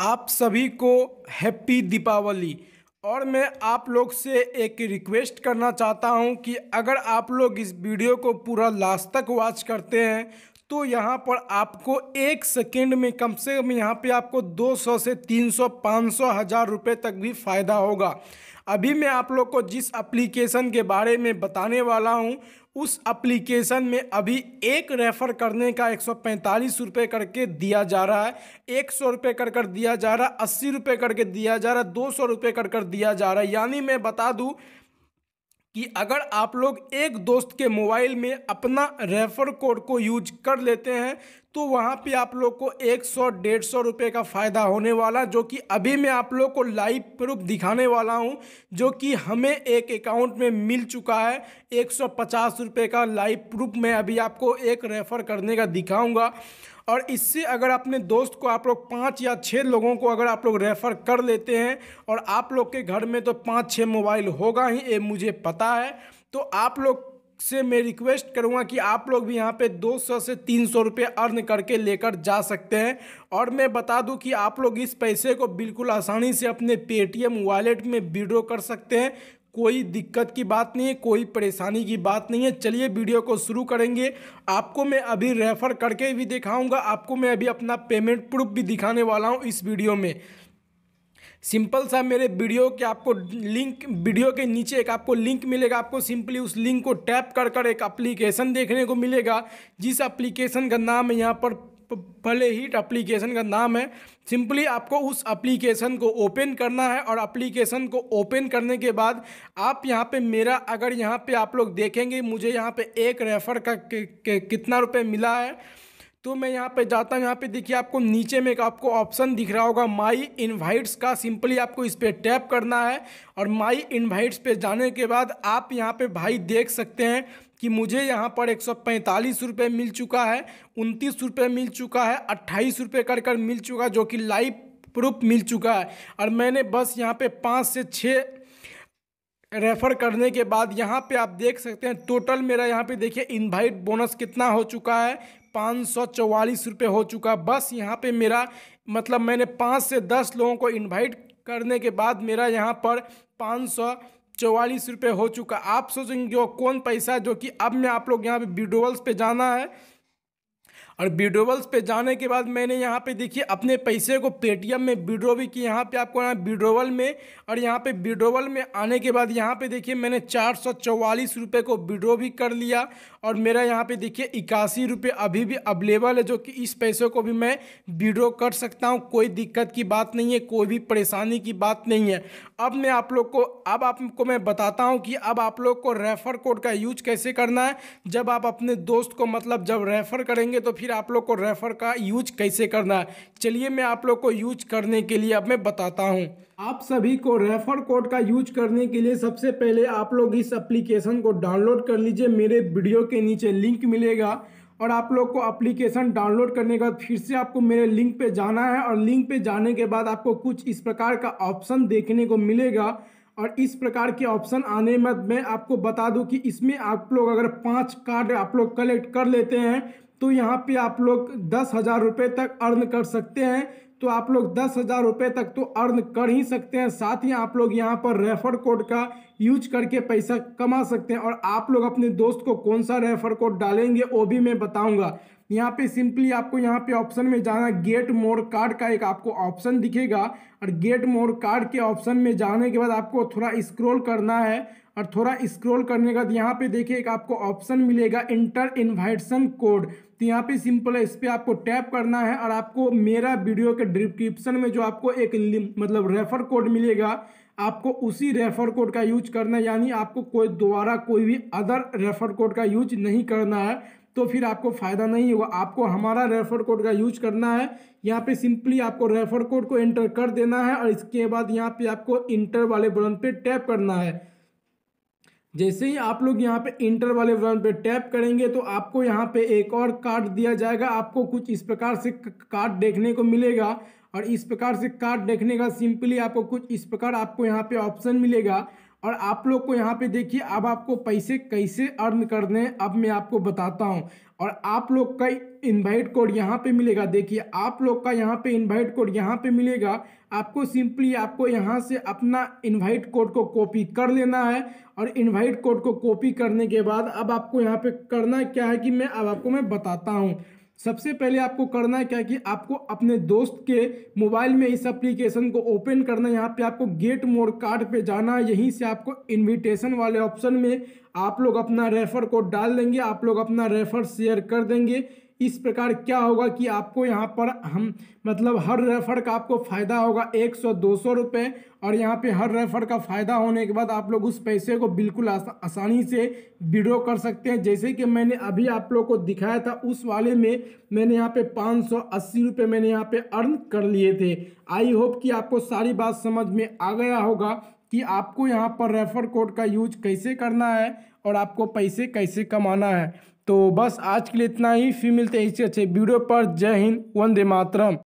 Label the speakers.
Speaker 1: आप सभी को हैप्पी दीपावली और मैं आप लोग से एक रिक्वेस्ट करना चाहता हूं कि अगर आप लोग इस वीडियो को पूरा लास्ट तक वॉच करते हैं तो यहाँ पर आपको एक सेकेंड में कम से कम यहाँ पे आपको 200 से 300 500 हज़ार रुपये तक भी फ़ायदा होगा अभी मैं आप लोग को जिस एप्लीकेशन के बारे में बताने वाला हूँ उस एप्लीकेशन में अभी एक रेफ़र करने का एक सौ रुपये करके दिया जा रहा है एक सौ रुपये कर कर दिया जा रहा है अस्सी रुपये करके दिया जा रहा है दो सौ रुपये कर कर दिया जा रहा है यानी मैं बता दूँ कि अगर आप लोग एक दोस्त के मोबाइल में अपना रेफर कोड को यूज कर लेते हैं तो वहाँ पे आप लोग को एक सौ डेढ़ सौ रुपये का फ़ायदा होने वाला जो कि अभी मैं आप लोग को लाइव प्रूफ दिखाने वाला हूँ जो कि हमें एक अकाउंट में मिल चुका है एक सौ पचास रुपये का लाइव प्रूफ मैं अभी आपको एक रेफ़र करने का दिखाऊंगा और इससे अगर अपने दोस्त को आप लोग पाँच या छः लोगों को अगर आप लोग रेफ़र कर लेते हैं और आप लोग के घर में तो पाँच छः मोबाइल होगा ही ये मुझे पता है तो आप लोग से मैं रिक्वेस्ट करूँगा कि आप लोग भी यहाँ पे 200 से 300 रुपये अर्न करके लेकर जा सकते हैं और मैं बता दूं कि आप लोग इस पैसे को बिल्कुल आसानी से अपने पेटीएम वॉलेट में विड्रो कर सकते हैं कोई दिक्कत की बात नहीं है कोई परेशानी की बात नहीं है चलिए वीडियो को शुरू करेंगे आपको मैं अभी रेफ़र करके भी दिखाऊंगा आपको मैं अभी अपना पेमेंट प्रूफ भी दिखाने वाला हूं इस वीडियो में सिंपल सा मेरे वीडियो के आपको लिंक वीडियो के नीचे एक आपको लिंक मिलेगा आपको सिंपली उस लिंक को टैप कर कर एक एप्लीकेशन देखने को मिलेगा जिस एप्लीकेशन का नाम है यहाँ पर भले हीट एप्लीकेशन का नाम है सिंपली आपको उस एप्लीकेशन को ओपन करना है और एप्लीकेशन को ओपन करने के बाद आप यहाँ पे मेरा अगर यहाँ पे आप लोग देखेंगे मुझे यहाँ पे एक रेफ़र का कितना रुपये मिला है तो मैं यहाँ पे जाता हूँ यहाँ पे देखिए आपको नीचे में एक आपको ऑप्शन दिख रहा होगा माई इनवाइट्स का सिंपली आपको इस पर टैप करना है और माई इनवाइट्स पे जाने के बाद आप यहाँ पे भाई देख सकते हैं कि मुझे यहाँ पर एक सौ रुपये मिल चुका है उनतीस रुपये मिल चुका है अट्ठाईस रुपये कर कर मिल चुका जो कि लाइव प्रूफ मिल चुका है और मैंने बस यहाँ पर पाँच से छः रेफ़र करने के बाद यहाँ पे आप देख सकते हैं टोटल मेरा यहाँ पे देखिए इनवाइट बोनस कितना हो चुका है पाँच सौ रुपये हो चुका बस यहाँ पे मेरा मतलब मैंने पाँच से दस लोगों को इनवाइट करने के बाद मेरा यहाँ पर पाँच सौ चौवालीस रुपये हो चुका आप सोचेंगे कौन पैसा जो कि अब मैं आप लोग यहाँ पे विड्रोवल्स पे जाना है और विड्रोवल्स पे जाने के बाद मैंने यहाँ पे देखिए अपने पैसे को पेटीएम में विड्रो भी किया यहाँ पे आपको यहाँ विड्रोवल में और यहाँ पे विड्रोवल में आने के बाद यहाँ पे देखिए मैंने चार सौ चौवालीस रुपये को विड्रो भी कर लिया और मेरा यहाँ पे देखिए इक्यासी रुपये अभी भी अवेलेबल है जो कि इस पैसे को भी मैं विड्रो कर सकता हूँ कोई दिक्कत की बात नहीं है कोई भी परेशानी की बात नहीं है अब मैं आप लोग को अब आपको मैं बताता हूँ कि अब आप लोग को रेफ़र कोड का यूज कैसे करना है जब आप अपने दोस्त को मतलब जब रेफ़र करेंगे तो फिर फिर आप लोग को रेफ़र का यूज कैसे करना है चलिए मैं आप लोग को यूज करने के लिए अब मैं बताता हूँ आप सभी को रेफ़र कोड का यूज करने के लिए सबसे पहले आप लोग इस एप्लीकेशन को डाउनलोड कर लीजिए मेरे वीडियो के नीचे लिंक मिलेगा और आप लोग को एप्लीकेशन डाउनलोड करने के बाद फिर से आपको मेरे लिंक पे जाना है और लिंक पे जाने के बाद आपको कुछ इस प्रकार का ऑप्शन देखने को मिलेगा और इस प्रकार के ऑप्शन आने में मैं आपको बता दूं कि इसमें आप लोग अगर पांच कार्ड आप लोग कलेक्ट कर लेते हैं तो यहाँ पे आप लोग दस हज़ार रुपये तक अर्न कर सकते हैं तो आप लोग दस हज़ार रुपये तक तो अर्न कर ही सकते हैं साथ ही आप लोग यहाँ पर रेफर कोड का यूज करके पैसा कमा सकते हैं और आप लोग अपने दोस्त को कौन सा रेफर कोड डालेंगे वो भी मैं बताऊँगा यहाँ पे सिंपली आपको यहाँ पे ऑप्शन में जाना गेट मोर कार्ड का एक आपको ऑप्शन दिखेगा और गेट मोर कार्ड के ऑप्शन में जाने के बाद आपको थोड़ा स्क्रॉल करना है और थोड़ा स्क्रॉल करने के बाद यहाँ पे देखिए एक आपको ऑप्शन मिलेगा इंटर इन्वाइटेशन कोड तो यहाँ पे सिंपल है इस पर आपको टैप करना है और आपको मेरा वीडियो के डिस्क्रिप्शन में जो आपको एक मतलब रेफर कोड मिलेगा आपको उसी रेफर कोड का यूज करना है यानी आपको कोई दोबारा कोई भी अदर रेफर कोड का यूज नहीं करना है तो फिर आपको फ़ायदा नहीं होगा आपको हमारा रेफर कोड का यूज करना है यहाँ पे सिंपली आपको रेफर कोड को एंटर कर देना है और इसके बाद यहाँ पे आपको इंटर वाले बटन पे टैप करना है जैसे ही आप लोग यहाँ पे इंटर वाले बटन पे टैप करेंगे तो आपको यहाँ पे एक और कार्ड दिया जाएगा आपको कुछ इस प्रकार से कार्ड देखने को मिलेगा और इस प्रकार से कार्ड देखने का सिंपली आपको कुछ इस प्रकार आपको यहाँ पे ऑप्शन मिलेगा और आप लोग को यहाँ पे देखिए अब आपको पैसे कैसे अर्न करने हैं अब मैं आपको बताता हूँ और आप लोग का इनवाइट कोड यहाँ पे मिलेगा देखिए आप लोग का यहाँ पे इनवाइट कोड यहाँ पे मिलेगा आपको सिंपली आपको यहाँ से अपना इनवाइट कोड को कॉपी कर लेना है और इनवाइट कोड को कॉपी करने के बाद अब आपको यहाँ पे करना क्या है कि मैं अब आपको मैं बताता हूँ सबसे पहले आपको करना है क्या कि आपको अपने दोस्त के मोबाइल में इस एप्लीकेशन को ओपन करना है यहाँ पे आपको गेट मोड कार्ड पे जाना है यहीं से आपको इनविटेशन वाले ऑप्शन में आप लोग अपना रेफर कोड डाल देंगे आप लोग अपना रेफर शेयर कर देंगे इस प्रकार क्या होगा कि आपको यहाँ पर हम मतलब हर रेफर का आपको फ़ायदा होगा एक सौ दो सौ रुपये और यहाँ पे हर रेफर का फ़ायदा होने के बाद आप लोग उस पैसे को बिल्कुल आसानी से विड्रॉ कर सकते हैं जैसे कि मैंने अभी आप लोग को दिखाया था उस वाले में मैंने यहाँ पे पाँच सौ अस्सी रुपये मैंने यहाँ पे अर्न कर लिए थे आई होप कि आपको सारी बात समझ में आ गया होगा कि आपको यहाँ पर रेफर कोड का यूज कैसे करना है और आपको पैसे कैसे कमाना है तो बस आज के लिए इतना ही फिर मिलते हैं इसी अच्छे वीडियो पर जय हिंद वंदे मातरम